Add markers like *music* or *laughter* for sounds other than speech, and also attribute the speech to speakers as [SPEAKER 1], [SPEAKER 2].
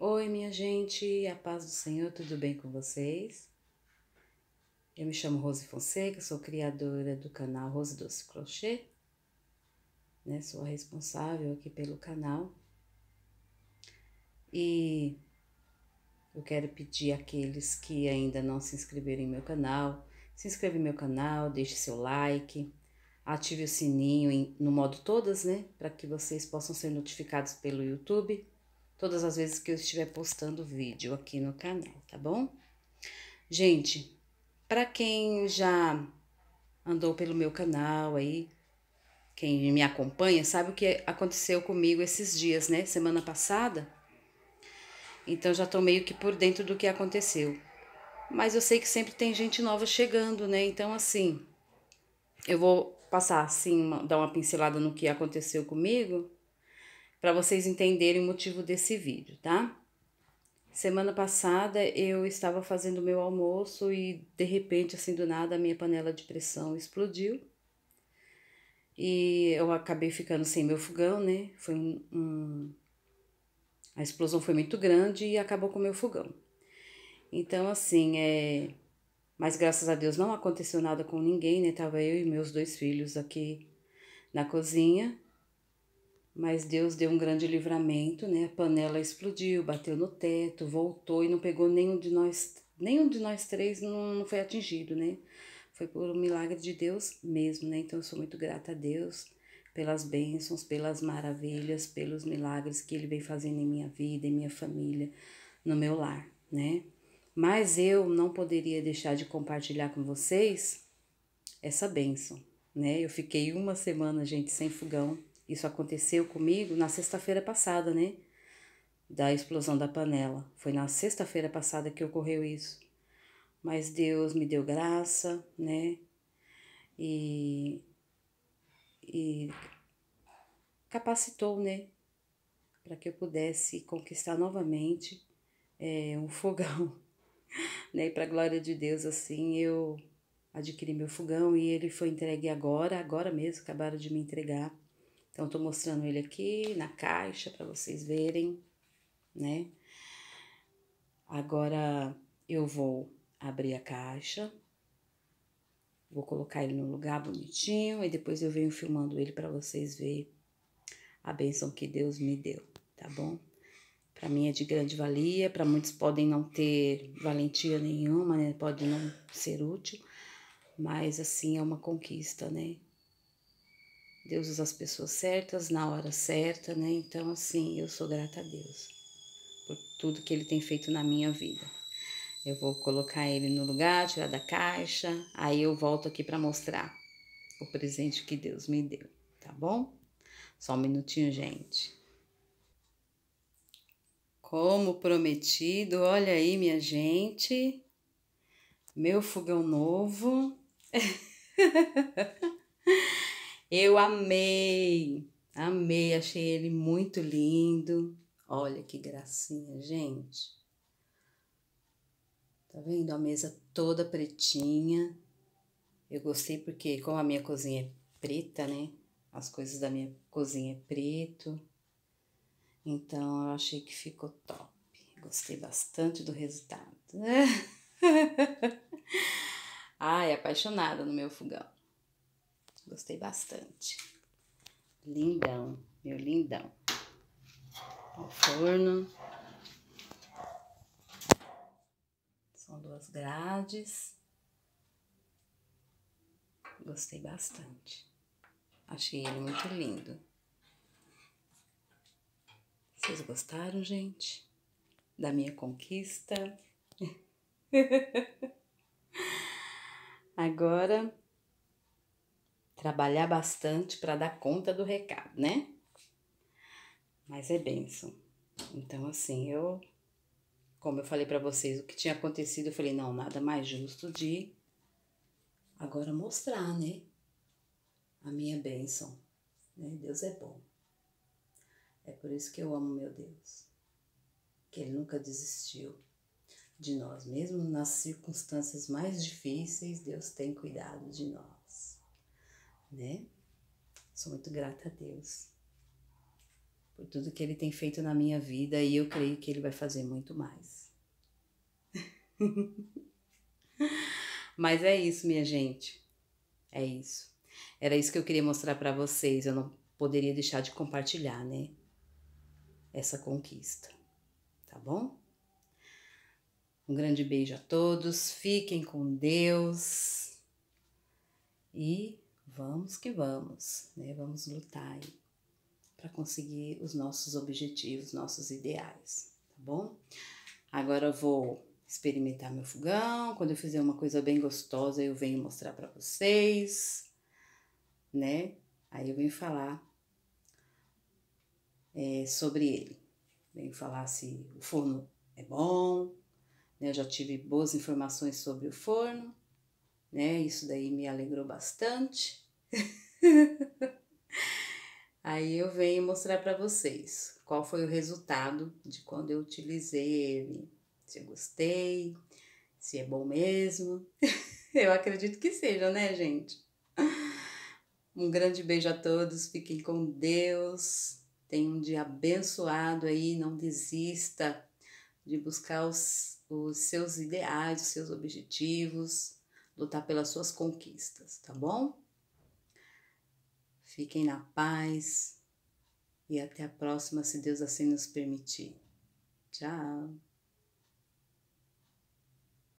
[SPEAKER 1] Oi, minha gente, a paz do Senhor, tudo bem com vocês? Eu me chamo Rose Fonseca, sou criadora do canal Rose Doce Crochê, né? Sou a responsável aqui pelo canal. E eu quero pedir àqueles que ainda não se inscreveram em meu canal, se inscreva em meu canal, deixe seu like, ative o sininho em, no modo todas, né? Para que vocês possam ser notificados pelo YouTube todas as vezes que eu estiver postando vídeo aqui no canal, tá bom? Gente, para quem já andou pelo meu canal aí, quem me acompanha, sabe o que aconteceu comigo esses dias, né? Semana passada. Então já tô meio que por dentro do que aconteceu. Mas eu sei que sempre tem gente nova chegando, né? Então assim, eu vou passar assim, uma, dar uma pincelada no que aconteceu comigo para vocês entenderem o motivo desse vídeo, tá? Semana passada eu estava fazendo meu almoço e de repente, assim do nada, a minha panela de pressão explodiu. E eu acabei ficando sem meu fogão, né? Foi um, um... A explosão foi muito grande e acabou com o meu fogão. Então, assim, é. Mas graças a Deus não aconteceu nada com ninguém, né? Tava eu e meus dois filhos aqui na cozinha. Mas Deus deu um grande livramento, né? A panela explodiu, bateu no teto, voltou e não pegou nenhum de nós, nenhum de nós três não, não foi atingido, né? Foi por um milagre de Deus mesmo, né? Então eu sou muito grata a Deus pelas bênçãos, pelas maravilhas, pelos milagres que ele vem fazendo em minha vida, em minha família, no meu lar, né? Mas eu não poderia deixar de compartilhar com vocês essa bênção, né? Eu fiquei uma semana, gente, sem fogão isso aconteceu comigo na sexta-feira passada, né? Da explosão da panela. Foi na sexta-feira passada que ocorreu isso. Mas Deus me deu graça, né? E, e capacitou, né? Para que eu pudesse conquistar novamente é, um fogão. *laughs* né? E para a glória de Deus, assim, eu adquiri meu fogão e ele foi entregue agora, agora mesmo, acabaram de me entregar. Então, eu tô mostrando ele aqui na caixa para vocês verem, né? Agora, eu vou abrir a caixa. Vou colocar ele no lugar bonitinho e depois eu venho filmando ele para vocês verem a benção que Deus me deu, tá bom? Para mim é de grande valia, para muitos podem não ter valentia nenhuma, né? Pode não ser útil, mas assim é uma conquista, né? Deus usa as pessoas certas na hora certa, né? Então, assim, eu sou grata a Deus por tudo que Ele tem feito na minha vida. Eu vou colocar ele no lugar, tirar da caixa, aí eu volto aqui para mostrar o presente que Deus me deu, tá bom? Só um minutinho, gente. Como prometido, olha aí, minha gente. Meu fogão novo. *laughs* Eu amei, amei, achei ele muito lindo. Olha que gracinha, gente. Tá vendo a mesa toda pretinha? Eu gostei porque como a minha cozinha é preta, né? As coisas da minha cozinha é preto. Então eu achei que ficou top. Gostei bastante do resultado. *laughs* Ai, apaixonada no meu fogão. Gostei bastante. Lindão, meu lindão. O forno. São duas grades. Gostei bastante. Achei ele muito lindo. Vocês gostaram, gente? Da minha conquista? *laughs* Agora trabalhar bastante para dar conta do recado, né? Mas é benção. Então, assim, eu, como eu falei para vocês, o que tinha acontecido, eu falei, não, nada mais justo de agora mostrar, né? A minha bênção. Né? Deus é bom. É por isso que eu amo meu Deus. Que Ele nunca desistiu de nós. Mesmo nas circunstâncias mais difíceis, Deus tem cuidado de nós né? Sou muito grata a Deus por tudo que ele tem feito na minha vida e eu creio que ele vai fazer muito mais. *laughs* Mas é isso, minha gente. É isso. Era isso que eu queria mostrar para vocês. Eu não poderia deixar de compartilhar, né? Essa conquista. Tá bom? Um grande beijo a todos. Fiquem com Deus. E vamos que vamos, né? Vamos lutar para conseguir os nossos objetivos, nossos ideais, tá bom? Agora eu vou experimentar meu fogão. Quando eu fizer uma coisa bem gostosa, eu venho mostrar para vocês, né? Aí eu venho falar é, sobre ele. Venho falar se o forno é bom, né? Eu já tive boas informações sobre o forno, né? Isso daí me alegrou bastante. *laughs* Aí eu venho mostrar para vocês qual foi o resultado de quando eu utilizei ele. Se eu gostei, se é bom mesmo. *laughs* eu acredito que seja, né, gente? Um grande beijo a todos, fiquem com Deus. Tenha um dia abençoado aí, não desista de buscar os, os seus ideais, os seus objetivos, lutar pelas suas conquistas, tá bom? Fiquem na paz e até a próxima, se Deus assim nos permitir. Tchau!